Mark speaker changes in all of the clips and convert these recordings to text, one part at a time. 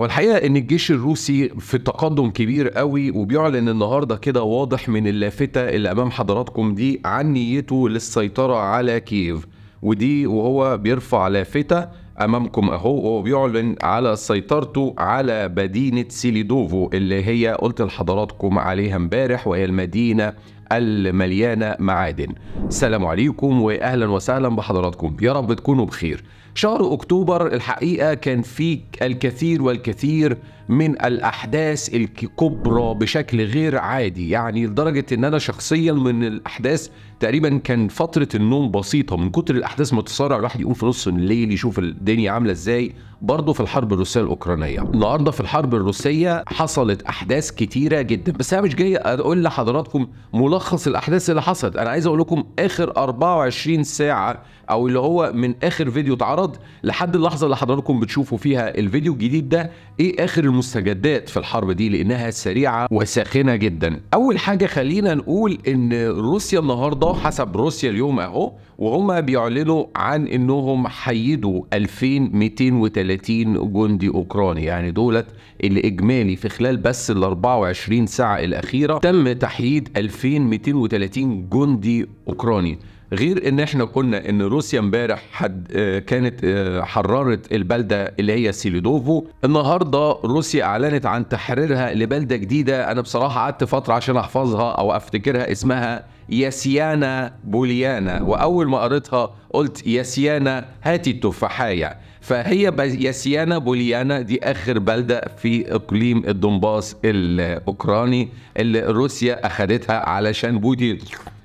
Speaker 1: هو الحقيقه ان الجيش الروسي في تقدم كبير قوي وبيعلن النهارده كده واضح من اللافته اللي امام حضراتكم دي عن نيته للسيطره على كييف ودي وهو بيرفع لافته امامكم اهو وهو بيعلن على سيطرته على مدينه سيليدوفو اللي هي قلت لحضراتكم عليها امبارح وهي المدينه المليانه معادن. السلام عليكم واهلا وسهلا بحضراتكم، يا رب تكونوا بخير. شهر اكتوبر الحقيقه كان فيه الكثير والكثير من الاحداث الكبرى بشكل غير عادي يعني لدرجه ان انا شخصيا من الاحداث تقريبا كان فتره النوم بسيطه من كتر الاحداث متسارعه الواحد يقوم في نص الليل يشوف الدنيا عامله ازاي برضه في الحرب الروسيه الاوكرانيه النهارده في الحرب الروسيه حصلت احداث كتيره جدا بس انا مش جاي اقول لحضراتكم ملخص الاحداث اللي حصلت انا عايز اقول لكم اخر 24 ساعه او اللي هو من اخر فيديو اتعرض لحد اللحظه اللي حضراتكم بتشوفوا فيها الفيديو الجديد ده ايه اخر المستجدات في الحرب دي لانها سريعه وساخنه جدا اول حاجه خلينا نقول ان روسيا النهارده حسب روسيا اليوم اهو وهم بيعلنوا عن انهم حيدوا 2230 جندي اوكراني يعني دولت اللي اجمالي في خلال بس ال 24 ساعه الاخيره تم تحييد 2230 جندي اوكراني غير ان احنا قلنا ان روسيا امبارح حد آه، كانت آه، حررت البلده اللي هي سيليدوفو النهارده روسيا اعلنت عن تحريرها لبلده جديده انا بصراحه قعدت فتره عشان احفظها او افتكرها اسمها ياسيانا بوليانا واول ما قريتها قلت ياسيانا هاتي التفاحيه فهي ياسيانا بوليانا دي اخر بلده في اقليم الدنباس الاوكراني اللي روسيا اخذتها علشان بودي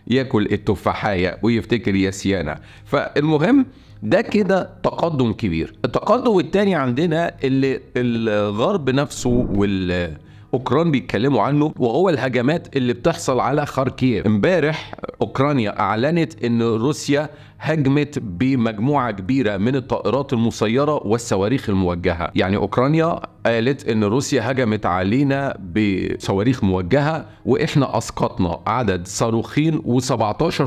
Speaker 1: ياكل التفاحايه ويفتكر يا سيانا فالمهم ده كده تقدم كبير التقدم التاني عندنا اللي الغرب نفسه وال اوكران بيتكلموا عنه وهو الهجمات اللي بتحصل على خاركيف امبارح اوكرانيا اعلنت ان روسيا هجمت بمجموعه كبيره من الطائرات المسيره والصواريخ الموجهه يعني اوكرانيا قالت ان روسيا هجمت علينا بصواريخ موجهه واحنا اسقطنا عدد صاروخين و17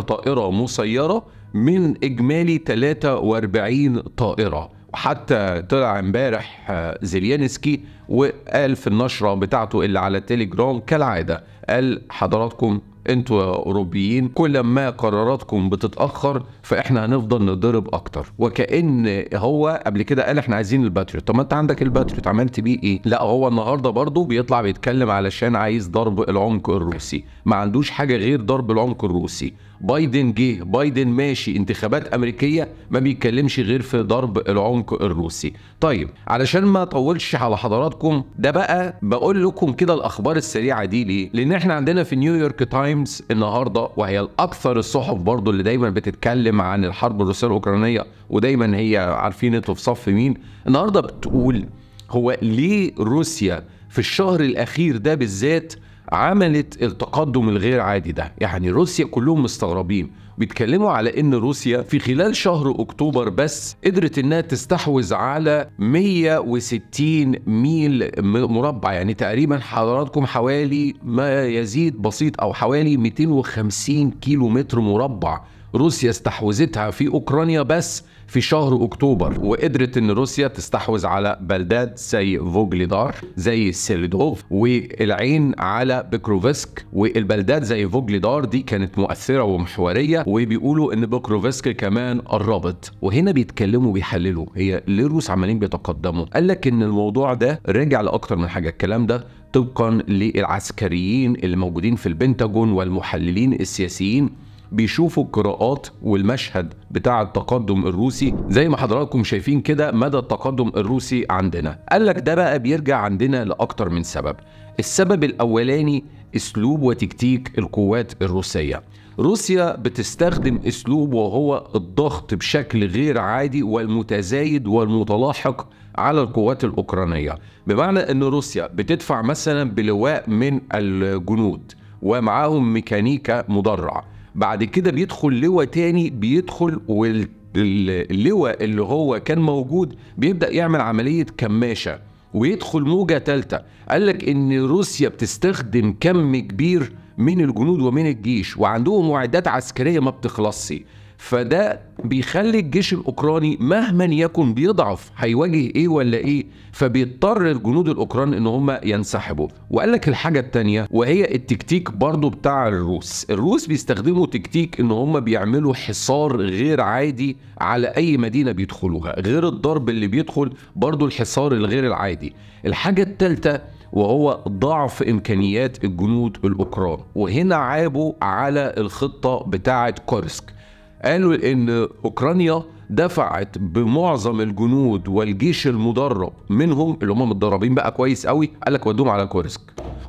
Speaker 1: طائره مسيره من اجمالي 43 طائره وحتى طلع امبارح آه، زيلينسكي وقال في النشرة بتاعته اللي على التليجرام كالعادة قال حضراتكم انتوا يا اوروبيين كل ما قراراتكم بتتاخر فاحنا هنفضل نضرب اكتر وكان هو قبل كده قال احنا عايزين الباتريوت طب ما انت عندك الباتريوت عملت بيه ايه لا هو النهارده برضه بيطلع بيتكلم علشان عايز ضرب العمق الروسي ما عندوش حاجه غير ضرب العمق الروسي بايدن جه بايدن ماشي انتخابات امريكيه ما بيتكلمش غير في ضرب العمق الروسي طيب علشان ما اطولش على حضراتكم ده بقى بقول لكم كده الاخبار السريعه دي ليه لان احنا عندنا في نيويورك تايمز النهارده وهي الاكثر الصحف برضو اللي دايما بتتكلم عن الحرب الروسيه الاوكرانيه ودايما هي عارفين انتوا في صف مين النهارده بتقول هو ليه روسيا في الشهر الاخير ده بالذات عملت التقدم الغير عادي ده يعني روسيا كلهم مستغربين بيتكلموا على ان روسيا في خلال شهر اكتوبر بس قدرت انها تستحوذ على 160 ميل مربع يعني تقريبا حضراتكم حوالي ما يزيد بسيط او حوالي 250 كيلو متر مربع روسيا استحوذتها في اوكرانيا بس في شهر أكتوبر وقدرت إن روسيا تستحوذ على بلدات زي فوجليدار زي سيلدوف والعين على بكروفسك والبلدات زي فوجليدار دي كانت مؤثرة ومحورية وبيقولوا إن بكروفسك كمان قربت وهنا بيتكلموا بيحللوا هي ليه الروس عمالين بيتقدموا قال لك إن الموضوع ده رجع لأكتر من حاجة الكلام ده طبقا للعسكريين اللي موجودين في البنتاجون والمحللين السياسيين بيشوفوا القراءات والمشهد بتاع التقدم الروسي زي ما حضراتكم شايفين كده مدى التقدم الروسي عندنا قال لك ده بقى بيرجع عندنا لأكتر من سبب السبب الأولاني أسلوب وتكتيك القوات الروسية روسيا بتستخدم اسلوب وهو الضغط بشكل غير عادي والمتزايد والمتلاحق على القوات الاوكرانيه بمعنى ان روسيا بتدفع مثلا بلواء من الجنود ومعاهم ميكانيكا مدرع بعد كده بيدخل لواء تاني بيدخل واللواء اللي هو كان موجود بيبدا يعمل عمليه كماشه ويدخل موجه ثالثه قال لك ان روسيا بتستخدم كم كبير من الجنود ومن الجيش وعندهم معدات عسكريه ما بتخلصش فده بيخلي الجيش الاوكراني مهما يكن بيضعف هيواجه ايه ولا ايه فبيضطر الجنود الاوكران ان هم ينسحبوا وقال لك الحاجه الثانيه وهي التكتيك برضو بتاع الروس الروس بيستخدموا تكتيك ان هم بيعملوا حصار غير عادي على اي مدينه بيدخلوها غير الضرب اللي بيدخل برضو الحصار الغير العادي الحاجه الثالثه وهو ضعف امكانيات الجنود الاوكران وهنا عابوا على الخطه بتاعه كورسك قالوا إن أوكرانيا دفعت بمعظم الجنود والجيش المدرب منهم اللي هم متدربين بقى كويس قوي قال لك ودوهم على كورسك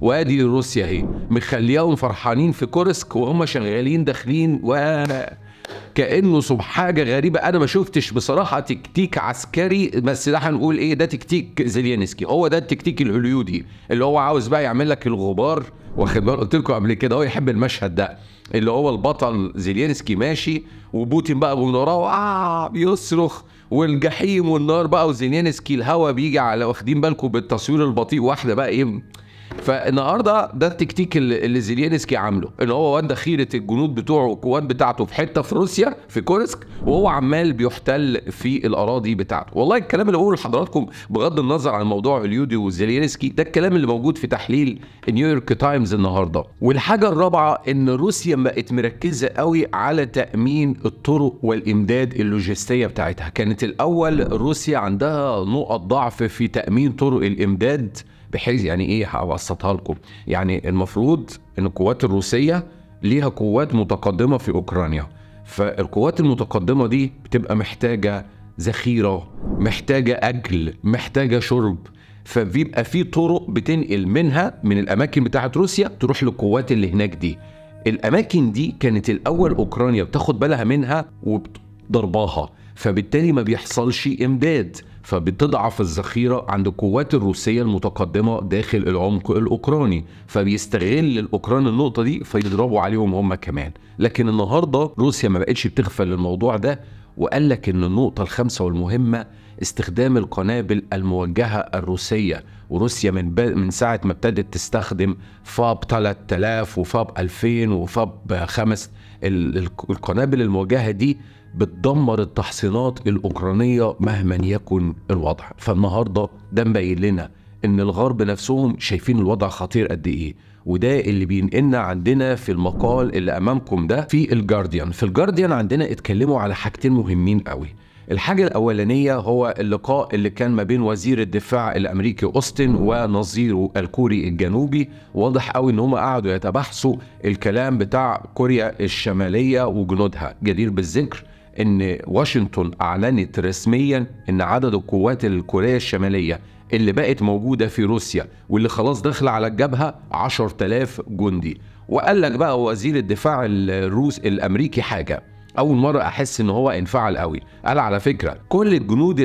Speaker 1: وادي روسيا اهي مخلياهم فرحانين في كورسك وهم شغالين داخلين و كانه حاجه غريبه انا ما شفتش بصراحه تكتيك عسكري بس ده هنقول ايه ده تكتيك زيلينسكي هو ده التكتيك الهوليودي اللي هو عاوز بقى يعمل لك الغبار واخد بالك قلت لكم قبل كده هو يحب المشهد ده اللي هو البطل زيلينسكي ماشي وبوتين بقى من وراه آه بيصرخ والجحيم والنار بقى وزيلينسكي الهوا بيجي على واخدين بالكم بالتصوير البطيء واحده بقى ايه فالنهارده ده التكتيك اللي زيلينسكي عامله ان هو ودى خيره الجنود بتوعه والقوات بتاعته في حته في روسيا في كورسك وهو عمال بيحتل في الاراضي بتاعته والله الكلام اللي بقوله لحضراتكم بغض النظر عن موضوع اليودي وزيلينسكي ده الكلام اللي موجود في تحليل نيويورك تايمز النهارده والحاجه الرابعه ان روسيا بقت مركزه قوي على تامين الطرق والامداد اللوجستيه بتاعتها كانت الاول روسيا عندها نقط ضعف في تامين طرق الامداد بحيث يعني ايه هبسطها لكم يعني المفروض ان القوات الروسيه ليها قوات متقدمه في اوكرانيا فالقوات المتقدمه دي بتبقى محتاجه ذخيره محتاجه اكل محتاجه شرب فبيبقى في طرق بتنقل منها من الاماكن بتاعه روسيا تروح للقوات اللي هناك دي الاماكن دي كانت الاول اوكرانيا بتاخد بالها منها وضرباها فبالتالي ما بيحصلش امداد فبتضعف الذخيرة عند القوات الروسية المتقدمة داخل العمق الأوكراني فبيستغل الأوكران النقطة دي فيضربوا عليهم هم كمان لكن النهاردة روسيا ما بقتش بتغفل الموضوع ده وقال لك ان النقطة الخامسة والمهمة استخدام القنابل الموجهة الروسية وروسيا من ب... من ساعة ما ابتدت تستخدم فاب 3000 وفاب 2000 وفاب 5 ال... القنابل الموجهة دي بتدمر التحصينات الاوكرانيه مهما يكن الوضع فالنهارده ده مبين لنا ان الغرب نفسهم شايفين الوضع خطير قد ايه وده اللي بينقلنا عندنا في المقال اللي امامكم ده في الجارديان في الجارديان عندنا اتكلموا على حاجتين مهمين قوي الحاجة الأولانية هو اللقاء اللي كان ما بين وزير الدفاع الأمريكي أوستن ونظيره الكوري الجنوبي واضح قوي إن هم قعدوا يتبحثوا الكلام بتاع كوريا الشمالية وجنودها جدير بالذكر ان واشنطن اعلنت رسميا ان عدد القوات الكوريه الشماليه اللي بقت موجوده في روسيا واللي خلاص داخله على الجبهه 10000 جندي وقال لك بقى وزير الدفاع الروس الامريكي حاجه اول مره احس ان هو انفعل قوي قال على فكره كل الجنود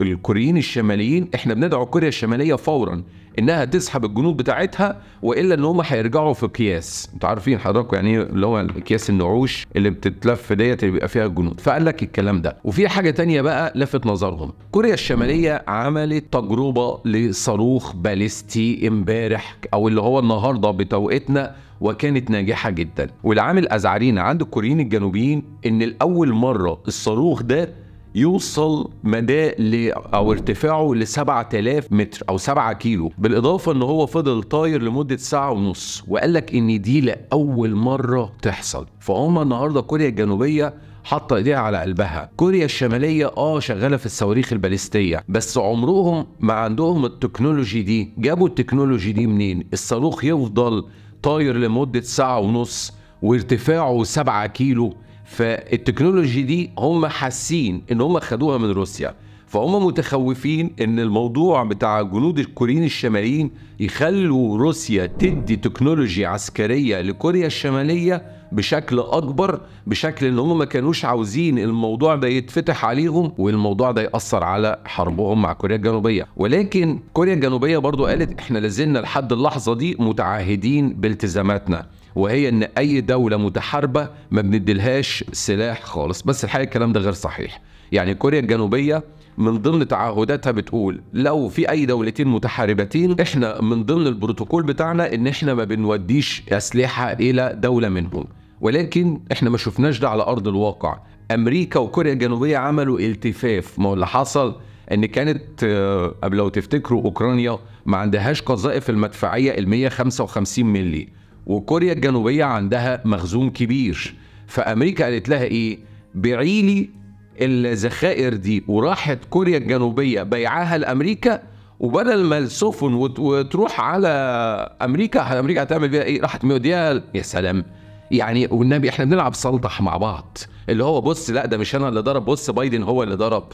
Speaker 1: الكوريين الشماليين احنا بندعو كوريا الشماليه فورا انها تسحب الجنود بتاعتها والا ان هم هيرجعوا في قياس انتوا عارفين حضراتكم يعني ايه اللي هو اكياس النعوش اللي بتتلف ديت اللي بيبقى فيها الجنود فقال لك الكلام ده وفي حاجه تانية بقى لفت نظرهم كوريا الشماليه عملت تجربه لصاروخ باليستي امبارح او اللي هو النهارده بتوقيتنا وكانت ناجحة جدا والعامل أزعرينا عند الكوريين الجنوبيين إن الأول مرة الصاروخ ده يوصل مداه ل... او ارتفاعه ل 7000 متر او 7 كيلو بالاضافه ان هو فضل طاير لمده ساعه ونص وقال لك ان دي لاول مره تحصل فهم النهارده كوريا الجنوبيه حاطه ايديها على قلبها كوريا الشماليه اه شغاله في الصواريخ الباليستيه بس عمرهم ما عندهم التكنولوجي دي جابوا التكنولوجي دي منين الصاروخ يفضل طاير لمدة ساعة ونص وارتفاعه 7 كيلو فالتكنولوجي دي هم حاسين ان هم خدوها من روسيا فهم متخوفين ان الموضوع بتاع جنود الكوريين الشماليين يخلوا روسيا تدي تكنولوجي عسكريه لكوريا الشماليه بشكل اكبر بشكل ان هم ما كانوش عاوزين الموضوع ده يتفتح عليهم والموضوع ده ياثر على حربهم مع كوريا الجنوبيه ولكن كوريا الجنوبيه برضو قالت احنا لازلنا لحد اللحظه دي متعهدين بالتزاماتنا وهي ان اي دوله متحاربه ما بنديلهاش سلاح خالص بس الحقيقه الكلام ده غير صحيح يعني كوريا الجنوبيه من ضمن تعهداتها بتقول لو في اي دولتين متحاربتين احنا من ضمن البروتوكول بتاعنا ان احنا ما بنوديش اسلحه الى دوله منهم ولكن احنا ما شفناش ده على ارض الواقع امريكا وكوريا الجنوبيه عملوا التفاف ما هو اللي حصل ان كانت آه، قبل لو تفتكروا اوكرانيا ما عندهاش قذائف المدفعيه ال 155 مللي وكوريا الجنوبيه عندها مخزون كبير فامريكا قالت لها ايه بعيلي الذخائر دي وراحت كوريا الجنوبيه بيعاها لامريكا وبدل ما السفن وتروح على امريكا امريكا هتعمل بيها ايه راحت موديها يا سلام يعني والنبي احنا بنلعب سلطح مع بعض اللي هو بص لا ده مش انا اللي ضرب بص بايدن هو اللي ضرب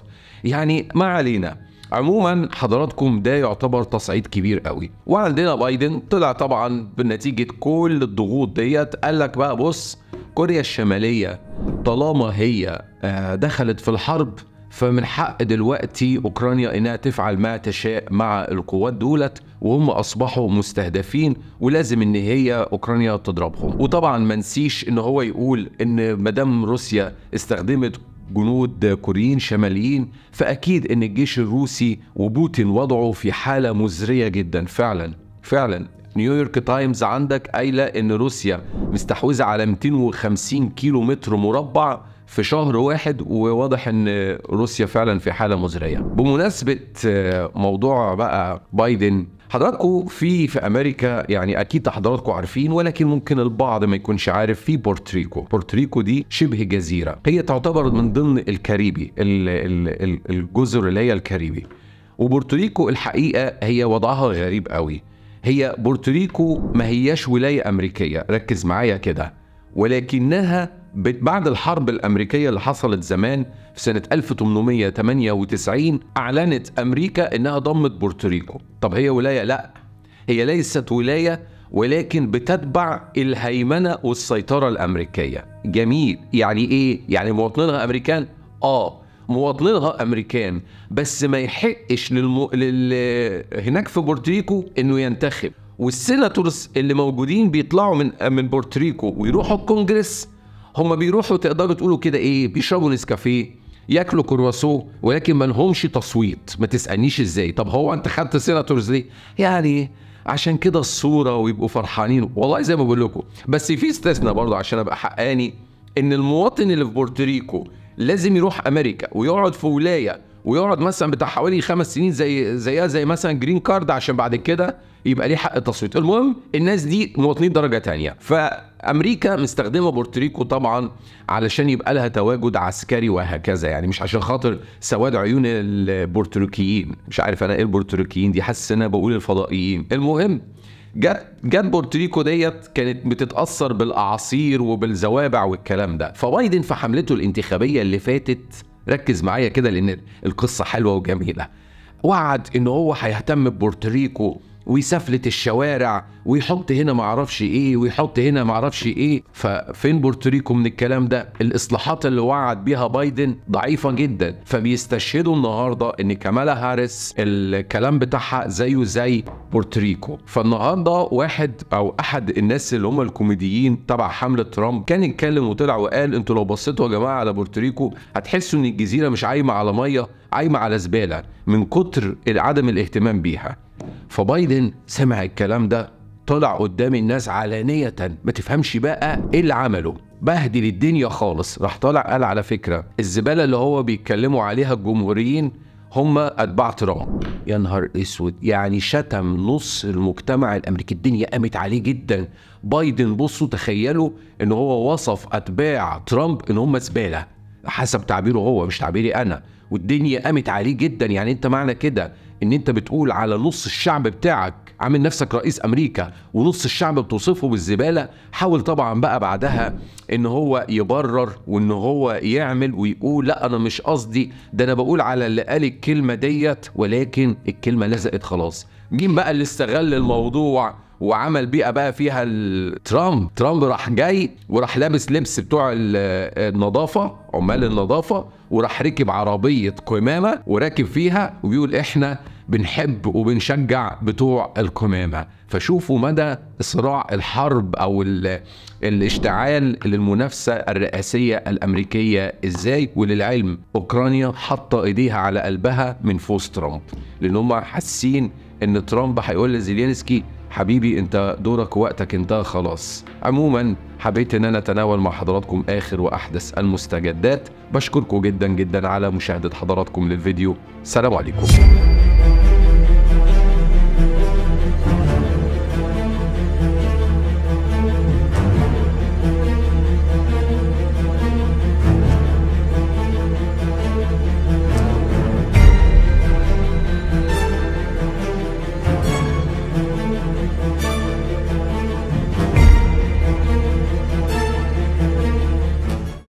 Speaker 1: يعني ما علينا عموما حضراتكم ده يعتبر تصعيد كبير قوي وعندنا بايدن طلع طبعا بنتيجه كل الضغوط ديت قال لك بقى بص كوريا الشمالية طالما هي آه، دخلت في الحرب فمن حق دلوقتي اوكرانيا انها تفعل ما تشاء مع القوات دولت وهم اصبحوا مستهدفين ولازم ان هي اوكرانيا تضربهم وطبعا ما نسيش ان هو يقول ان مدام روسيا استخدمت جنود كوريين شماليين فاكيد ان الجيش الروسي وبوتين وضعه في حاله مزريه جدا فعلا فعلا نيويورك تايمز عندك قايلة إن روسيا مستحوذة على 250 كيلو متر مربع في شهر واحد وواضح ان روسيا فعلا في حاله مزريه. بمناسبه آه، موضوع بقى بايدن حضراتكم في في امريكا يعني اكيد حضراتكم عارفين ولكن ممكن البعض ما يكونش عارف في بورتريكو بورتريكو دي شبه جزيره هي تعتبر من ضمن الكاريبي الجزر اللي هي الكاريبي وبورتريكو الحقيقه هي وضعها غريب قوي هي بورتوريكو ما هياش ولاية أمريكية ركز معايا كده ولكنها بعد الحرب الأمريكية اللي حصلت زمان في سنة 1898 أعلنت أمريكا إنها ضمت بورتوريكو طب هي ولاية؟ لأ هي ليست ولاية ولكن بتتبع الهيمنة والسيطرة الأمريكية جميل يعني إيه؟ يعني مواطنينها أمريكان؟ آه مواطنينها امريكان بس ما يحقش للم... لل... هناك في بورتريكو انه ينتخب والسيناتورز اللي موجودين بيطلعوا من من بورتريكو ويروحوا الكونجرس هم بيروحوا تقدروا تقولوا كده ايه بيشربوا نسكافيه ياكلوا كرواسو ولكن ما لهمش تصويت ما تسالنيش ازاي طب هو انت خدت سيناتورز ليه يعني عشان كده الصوره ويبقوا فرحانين والله زي ما بقول لكم بس في استثناء برضه عشان ابقى حقاني ان المواطن اللي في بورتريكو لازم يروح امريكا ويقعد في ولايه ويقعد مثلا بتاع حوالي خمس سنين زي زيها زي مثلا جرين كارد عشان بعد كده يبقى ليه حق التصويت المهم الناس دي مواطنين درجه تانية فامريكا مستخدمه بورتريكو طبعا علشان يبقى لها تواجد عسكري وهكذا يعني مش عشان خاطر سواد عيون البورتريكيين مش عارف انا ايه البورتريكيين دي حاسس ان انا بقول الفضائيين المهم جت بورتريكو ديت كانت بتتاثر بالاعاصير وبالزوابع والكلام ده فبايدن في حملته الانتخابيه اللي فاتت ركز معايا كده لان القصه حلوه وجميله وعد ان هو هيهتم ببورتريكو ويسفلت الشوارع ويحط هنا معرفش ايه ويحط هنا معرفش ايه ففين بورتوريكو من الكلام ده الاصلاحات اللي وعد بيها بايدن ضعيفه جدا فبيستشهدوا النهارده ان كمالا هاريس الكلام بتاعها زيه زي بورتوريكو فالنهارده واحد او احد الناس اللي هم الكوميديين تبع حمله ترامب كان اتكلم وطلع وقال انتوا لو بصيتوا يا جماعه على بورتوريكو هتحسوا ان الجزيره مش عايمه على ميه عايمه على زباله من كتر عدم الاهتمام بيها فبايدن سمع الكلام ده طلع قدام الناس علانية ما تفهمش بقى ايه اللي عمله بهدل الدنيا خالص راح طالع قال على فكرة الزبالة اللي هو بيتكلموا عليها الجمهوريين هم اتباع ترامب يا نهار اسود يعني شتم نص المجتمع الامريكي الدنيا قامت عليه جدا بايدن بصوا تخيلوا ان هو وصف اتباع ترامب ان هم زباله حسب تعبيره هو مش تعبيري انا والدنيا قامت عليه جدا يعني انت معنى كده ان انت بتقول على نص الشعب بتاعك عامل نفسك رئيس امريكا ونص الشعب بتوصفه بالزباله حاول طبعا بقى بعدها ان هو يبرر وان هو يعمل ويقول لا انا مش قصدي ده انا بقول على اللي قال الكلمه ديت ولكن الكلمه لزقت خلاص مين بقى اللي استغل الموضوع وعمل بيئه بقى فيها ترامب ترامب راح جاي وراح لابس لبس بتوع النظافه عمال النظافه وراح ركب عربيه قمامه وراكب فيها وبيقول احنا بنحب وبنشجع بتوع القمامه فشوفوا مدى صراع الحرب او الاشتعال للمنافسه الرئاسيه الامريكيه ازاي وللعلم اوكرانيا حاطه ايديها على قلبها من فوز ترامب لان هم حاسين ان ترامب هيقول لزيلينسكي حبيبي انت دورك ووقتك انتهى خلاص عموما حبيت ان انا اتناول مع حضراتكم اخر واحدث المستجدات بشكركم جدا جدا على مشاهده حضراتكم للفيديو سلام عليكم